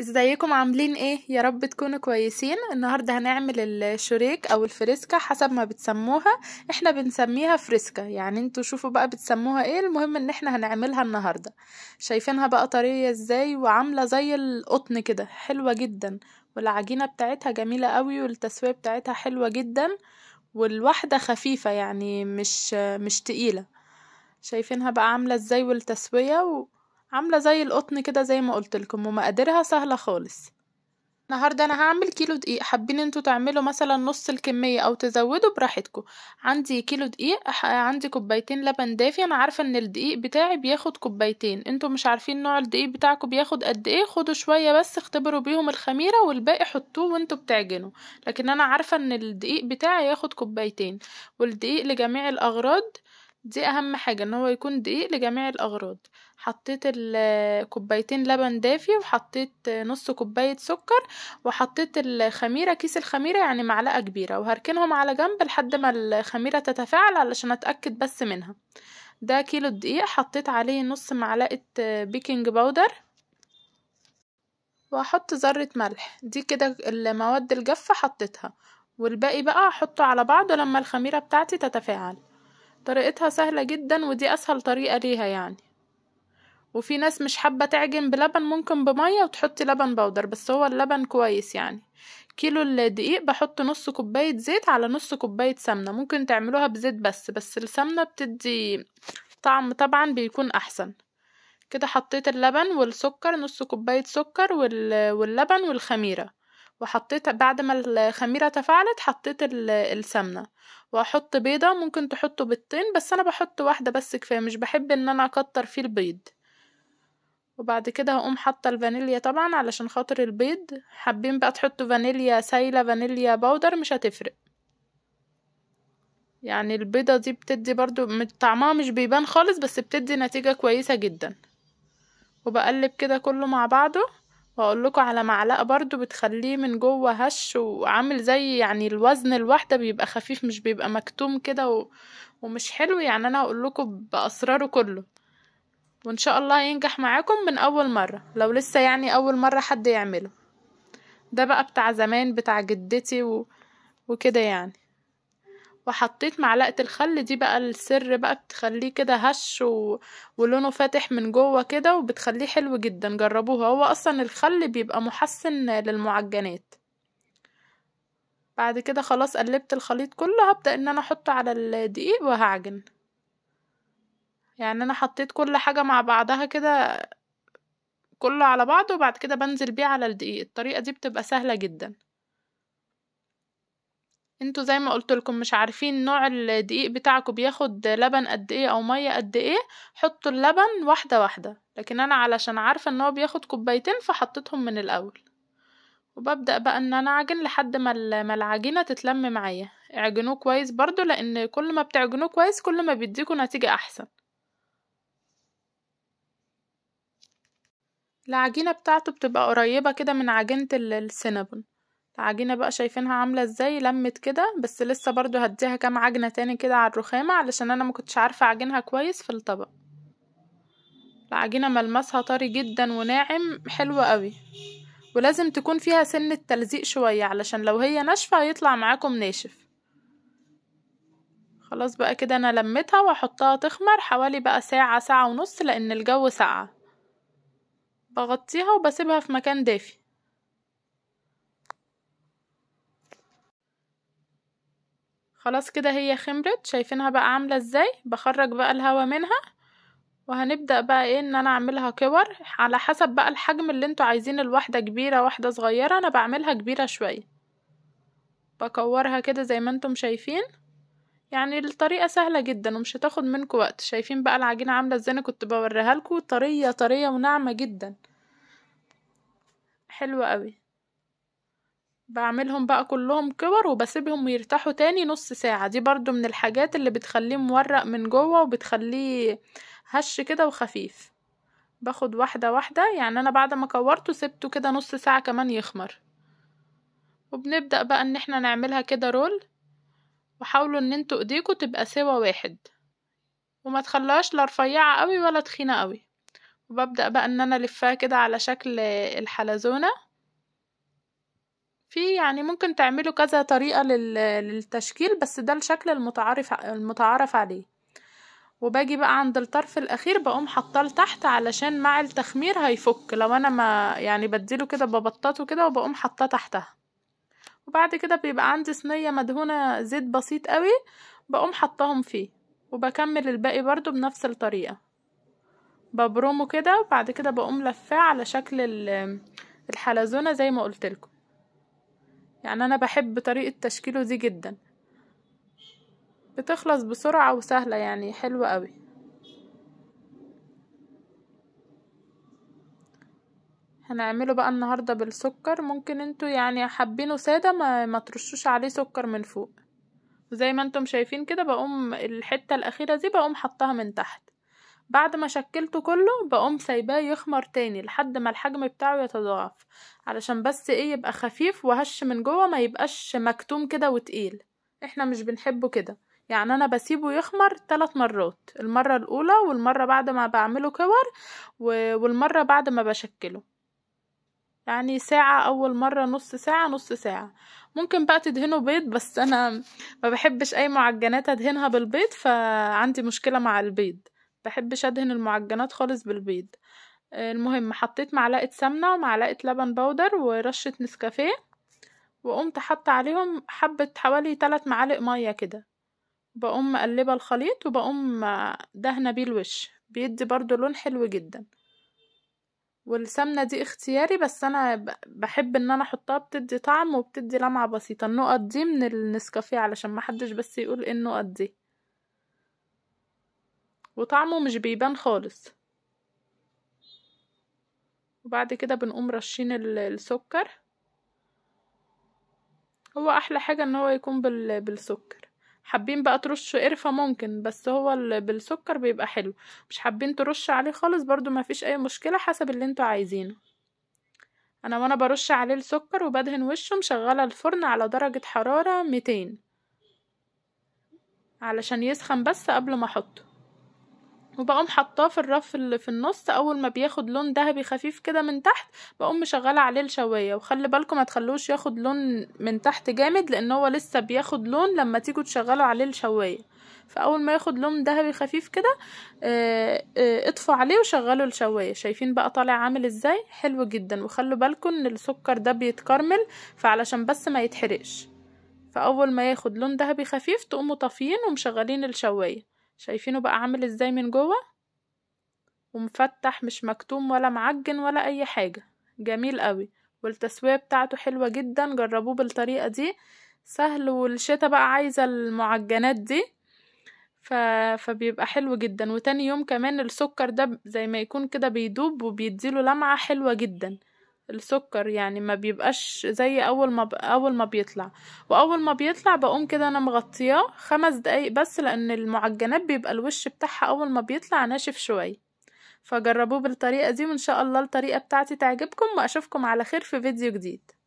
ازيكم عاملين ايه يا رب تكونوا كويسين النهارده هنعمل الشريك او الفريسكا حسب ما بتسموها احنا بنسميها فريسكا يعني انتوا شوفوا بقى بتسموها ايه المهم ان احنا هنعملها النهارده شايفينها بقى طريه ازاي وعامله زي القطن كده حلوه جدا والعجينه بتاعتها جميله قوي والتسويه بتاعتها حلوه جدا والواحده خفيفه يعني مش مش تقيله شايفينها بقى عامله ازاي والتسويه و... عامله زي القطن كده زي ما قلت لكم ومقاديرها سهله خالص النهارده انا هعمل كيلو دقيق حابين انتوا تعملوا مثلا نص الكميه او تزودوا براحتكم عندي كيلو دقيق عندي كوبايتين لبن دافي انا عارفه ان الدقيق بتاعي بياخد كوبايتين انتوا مش عارفين نوع الدقيق بتاعكم بياخد قد ايه خدوا شويه بس اختبروا بيهم الخميره والباقي حطوه وانتوا بتعجنوا لكن انا عارفه ان الدقيق بتاعي ياخد كوبايتين والدقيق لجميع الاغراض دي اهم حاجه ان هو يكون دقيق لجميع الاغراض حطيت الكوبايتين آه، لبن دافي وحطيت نص كوباية سكر وحطيت الخميرة كيس الخميرة يعني معلقة كبيرة وهركنهم على جنب لحد ما الخميرة تتفاعل علشان اتأكد بس منها ده كيلو دقيق حطيت عليه نص معلقة بيكنج باودر وأحط ذرة ملح دي كده المواد الجافة حطيتها والباقي بقى هحطه على بعضه لما الخميرة بتاعتي تتفاعل طريقتها سهلة جدا ودي أسهل طريقة ليها يعني وفي ناس مش حابة تعجن بلبن ممكن بمية وتحطي لبن بودر بس هو اللبن كويس يعني كيلو الدقيق بحط نص كوباية زيت على نص كوباية سمنة ممكن تعملوها بزيت بس بس السمنة بتدي طعم طبعا بيكون أحسن كده حطيت اللبن والسكر نص كوباية سكر واللبن والخميرة وحطيت بعد ما الخميرة تفاعلت حطيت السمنة وأحط بيضة ممكن تحطوا بيضتين بس أنا بحط واحدة بس كفاية مش بحب إن أنا أكتر فيه البيض وبعد كده هقوم حاطه الفانيليا طبعا علشان خاطر البيض حابين بقى تحطوا فانيليا سايله فانيليا باودر مش هتفرق يعني البيضة دي بتدي برضو طعمها مش بيبان خالص بس بتدي نتيجة كويسة جدا وبقلب كده كله مع بعضه واقول لكم على معلقة برضو بتخليه من جوه هش وعامل زي يعني الوزن الواحدة بيبقى خفيف مش بيبقى مكتوم كده و... ومش حلو يعني انا هقول لكم باسراره كله وان شاء الله ينجح معاكم من اول مرة لو لسه يعني اول مرة حد يعمله ده بقى بتاع زمان بتاع جدتي و... وكده يعني وحطيت معلقة الخل دي بقى السر بقى بتخليه كده هش و... ولونه فاتح من جوه كده وبتخليه حلو جدا جربوه هو اصلا الخل بيبقى محسن للمعجنات بعد كده خلاص قلبت الخليط كله هبدأ ان انا احطه على الدقيق وهعجن يعني انا حطيت كل حاجة مع بعضها كده كله على بعضه وبعد كده بنزل بيه على الدقيق الطريقة دي بتبقى سهلة جدا انتوا زي ما قلت لكم مش عارفين نوع الدقيق بتاعكم بياخد لبن قد ايه او ميه قد ايه حطوا اللبن واحده واحده لكن انا علشان عارفه ان هو بياخد كوبايتين فحطيتهم من الاول وببدا بقى ان انا اعجن لحد ما ما العجينه تتلم معايا اعجنوه كويس برضو لان كل ما بتعجنوه كويس كل ما بيديكوا نتيجه احسن العجينة بتاعته بتبقى قريبة كده من عجينة السينابون العجينة بقى شايفينها عاملة ازاي لمت كده بس لسه برضو هديها كام عجنة تاني كده على الرخامة علشان انا مكنتش عارفة اعجنها كويس في الطبق العجينة ملمسها طري جدا وناعم حلو قوي ولازم تكون فيها سنة تلزيق شوية علشان لو هي ناشفة هيطلع معاكم ناشف خلاص بقى كده انا لمتها واحطها تخمر حوالي بقى ساعة ساعة ونص لان الجو ساقعة بغطيها وبسيبها في مكان دافي خلاص كده هي خمرت شايفينها بقى عاملة ازاي بخرج بقى الهوا منها وهنبدأ بقى ايه ان انا اعملها كور على حسب بقى الحجم اللي انتوا عايزين الواحدة كبيرة واحدة صغيرة انا بعملها كبيرة شوية بكورها كده زي ما انتم شايفين يعني الطريقة سهلة جدا ومش هتاخد منكم وقت شايفين بقى العجينة عاملة ازاي انا كنت بوريها لكم طرية طرية وناعمة جدا حلوة قوي بعملهم بقى كلهم كور وبسيبهم يرتاحوا تاني نص ساعة دي برضو من الحاجات اللي بتخليه مورق من جوه وبتخليه هش كده وخفيف باخد واحدة واحدة يعني انا بعد ما كورته سبته كده نص ساعة كمان يخمر وبنبدأ بقى ان احنا نعملها كده رول وحاولوا ان انتوا ايديكوا تبقى سوا واحد وما تخليهاش لا رفيعة قوي ولا تخينة قوي وببدأ بقى ان انا الفها كده على شكل الحلزونة في يعني ممكن تعملوا كذا طريقة للتشكيل بس ده الشكل المتعارف المتعارف عليه وباجي بقى عند الطرف الاخير بقوم حاطاه لتحت علشان مع التخمير هيفك لو انا ما يعني بديله كده ببططه كده وبقوم حاطاه تحتها وبعد كده بيبقى عندي صينيه مدهونه زيت بسيط قوي بقوم حطاهم فيه وبكمل الباقي برضو بنفس الطريقه ببرمه كده وبعد كده بقوم لفاه على شكل الحلزونة زي ما قلت لكم يعني انا بحب طريقة تشكيله دي جدا بتخلص بسرعة وسهلة يعني حلوة قوي هنعمله بقى النهاردة بالسكر ممكن انتوا يعني حابينه سادة ما, ما ترشوش عليه سكر من فوق وزي ما انتم شايفين كده بقوم الحتة الاخيرة دي بقوم حطها من تحت بعد ما شكلته كله بقوم سايباه يخمر تاني لحد ما الحجم بتاعه يتضاعف علشان بس ايه يبقى خفيف وهش من جوه ما يبقاش مكتوم كده وتقيل احنا مش بنحبه كده يعني انا بسيبه يخمر ثلاث مرات المرة الاولى والمرة بعد ما بعمله كور والمرة بعد ما بشكله يعني ساعة اول مرة نص ساعة نص ساعة ممكن بقى تدهنه بيض بس انا ما بحبش اي معجنات ادهنها بالبيض فعندي مشكلة مع البيض بحبش ادهن المعجنات خالص بالبيض المهم حطيت معلقة سمنة ومعلقة لبن بودر ورشة نسكافيه وقمت حط عليهم حبة حوالي تلات معالق مية كده بقوم مقلبة الخليط وبقوم دهنة بيه الوش بيدي برضو لون حلو جدا والسمنة دي اختياري بس انا بحب ان انا احطها بتدي طعم وبتدي لمعة بسيطة النقط دي من النسكافيه علشان محدش بس يقول ايه النقط دي وطعمه مش بيبان خالص وبعد كده بنقوم رشين السكر هو احلى حاجة ان هو يكون بالسكر حابين بقى ترش قرفة ممكن بس هو بالسكر بيبقى حلو مش حابين ترش عليه خالص برضو ما فيش اي مشكلة حسب اللي انتوا عايزينه انا وانا برش عليه السكر وبدهن وشه مشغلة الفرن على درجة حرارة 200 علشان يسخن بس قبل ما احطه وبقوم حطاه في الرف اللي في النص اول ما بياخد لون دهبي خفيف كده من تحت بقوم مشغله عليه الشوايه وخلي بالكم ما تخلوش ياخد لون من تحت جامد لان هو لسه بياخد لون لما تيجوا تشغلوا عليه الشوايه فاول ما ياخد لون دهبي خفيف كده آه، آه، اطفوا عليه وشغلوا الشوايه شايفين بقى طالع عامل ازاي حلو جدا وخلوا بالكم ان السكر ده بيتكرمل فعلشان بس ما يتحرقش فاول ما ياخد لون دهبي خفيف تقوموا طافيين ومشغلين الشوايه شايفينه بقى عامل ازاي من جوه ومفتح مش مكتوم ولا معجن ولا اي حاجه جميل قوي والتسويه بتاعته حلوه جدا جربوه بالطريقه دي سهل والشتا بقى عايزه المعجنات دي ف... فبيبقى حلو جدا وتاني يوم كمان السكر ده زي ما يكون كده بيدوب وبيديله لمعه حلوه جدا السكر يعني ما بيبقاش زي اول ما ب... اول ما بيطلع واول ما بيطلع بقوم كده انا مغطياه خمس دقايق بس لان المعجنات بيبقى الوش بتاعها اول ما بيطلع ناشف شويه فجربوه بالطريقه دي وان شاء الله الطريقه بتاعتي تعجبكم واشوفكم على خير في فيديو جديد